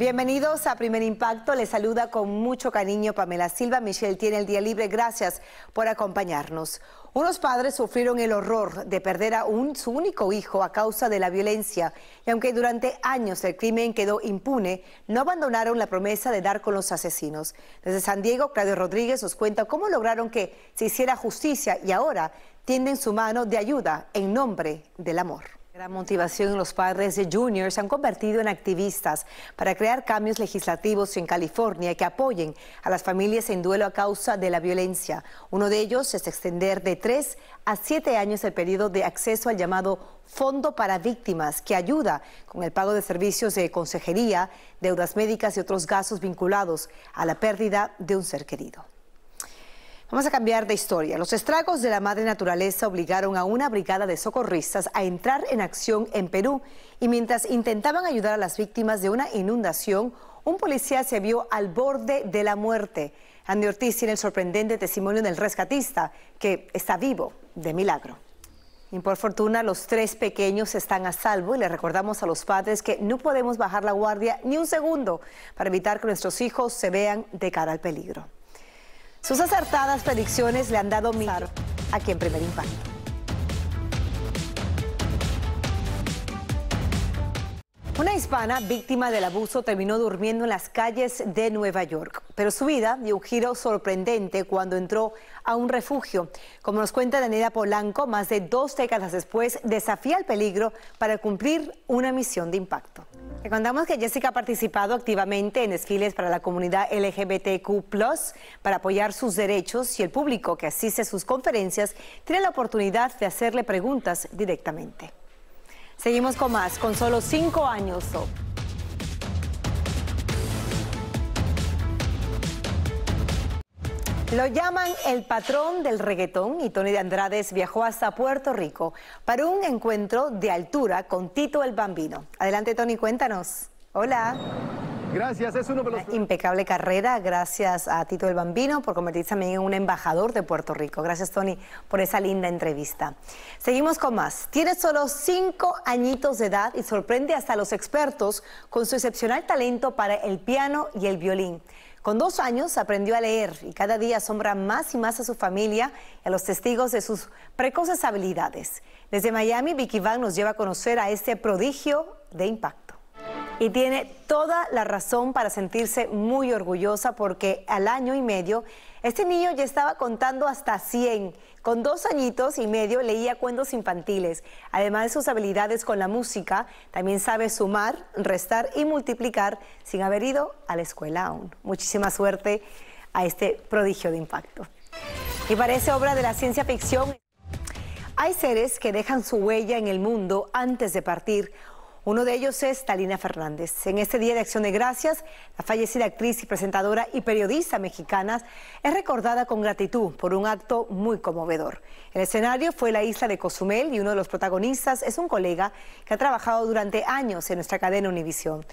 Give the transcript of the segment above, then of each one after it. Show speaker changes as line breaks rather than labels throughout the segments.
Bienvenidos a Primer Impacto. Les saluda con mucho cariño Pamela Silva. Michelle tiene el día libre. Gracias por acompañarnos. Unos padres sufrieron el horror de perder a un, su único hijo a causa de la violencia y aunque durante años el crimen quedó impune, no abandonaron la promesa de dar con los asesinos. Desde San Diego, Claudio Rodríguez nos cuenta cómo lograron que se hiciera justicia y ahora tienden su mano de ayuda en nombre del amor. La motivación en los padres de juniors se han convertido en activistas para crear cambios legislativos en California que apoyen a las familias en duelo a causa de la violencia. Uno de ellos es extender de tres a siete años el periodo de acceso al llamado Fondo para Víctimas, que ayuda con el pago de servicios de consejería, deudas médicas y otros gastos vinculados a la pérdida de un ser querido. Vamos a cambiar de historia. Los estragos de la madre naturaleza obligaron a una brigada de socorristas a entrar en acción en Perú y mientras intentaban ayudar a las víctimas de una inundación, un policía se vio al borde de la muerte. Andy Ortiz tiene el sorprendente testimonio del rescatista, que está vivo de milagro. Y por fortuna los tres pequeños están a salvo y le recordamos a los padres que no podemos bajar la guardia ni un segundo para evitar que nuestros hijos se vean de cara al peligro. Sus acertadas predicciones le han dado milagro aquí en Primer Impacto. Una hispana víctima del abuso terminó durmiendo en las calles de Nueva York, pero su vida dio un giro sorprendente cuando entró a un refugio. Como nos cuenta Daniela Polanco, más de dos décadas después desafía el peligro para cumplir una misión de impacto. Le contamos que Jessica ha participado activamente en desfiles para la comunidad LGBTQ, para apoyar sus derechos y el público que asiste a sus conferencias tiene la oportunidad de hacerle preguntas directamente. Seguimos con más, con solo cinco años. Lo llaman el patrón del reggaetón y Tony de Andrades viajó hasta Puerto Rico para un encuentro de altura con Tito el Bambino. Adelante Tony, cuéntanos. Hola. Gracias, es uno de los... impecable carrera, gracias a Tito el Bambino por convertirse también en un embajador de Puerto Rico. Gracias, Tony, por esa linda entrevista. Seguimos con más. Tiene solo cinco añitos de edad y sorprende hasta a los expertos con su excepcional talento para el piano y el violín. Con dos años aprendió a leer y cada día asombra más y más a su familia y a los testigos de sus precoces habilidades. Desde Miami, Vicky Van nos lleva a conocer a este prodigio de impacto y tiene toda la razón para sentirse muy orgullosa porque al año y medio este niño ya estaba contando hasta 100. Con dos añitos y medio leía cuentos infantiles. Además de sus habilidades con la música, también sabe sumar, restar y multiplicar sin haber ido a la escuela aún. Muchísima suerte a este prodigio de impacto. Y parece obra de la ciencia ficción. Hay seres que dejan su huella en el mundo antes de partir. Uno de ellos es Talina Fernández. En este Día de Acción de Gracias, la fallecida actriz y presentadora y periodista mexicana es recordada con gratitud por un acto muy conmovedor. El escenario fue la isla de Cozumel y uno de los protagonistas es un colega que ha trabajado durante años en nuestra cadena Univisión.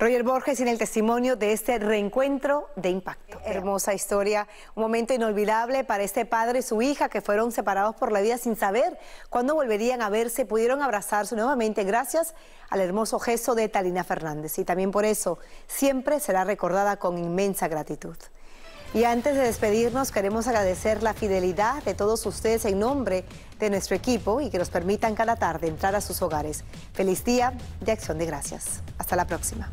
Roger Borges en el testimonio de este reencuentro de impacto. Hermosa historia, un momento inolvidable para este padre y su hija que fueron separados por la vida sin saber cuándo volverían a verse, pudieron abrazarse nuevamente gracias al hermoso gesto de Talina Fernández. Y también por eso siempre será recordada con inmensa gratitud. Y antes de despedirnos, queremos agradecer la fidelidad de todos ustedes en nombre de nuestro equipo y que nos permitan cada tarde entrar a sus hogares. Feliz día de acción de gracias. Hasta la próxima.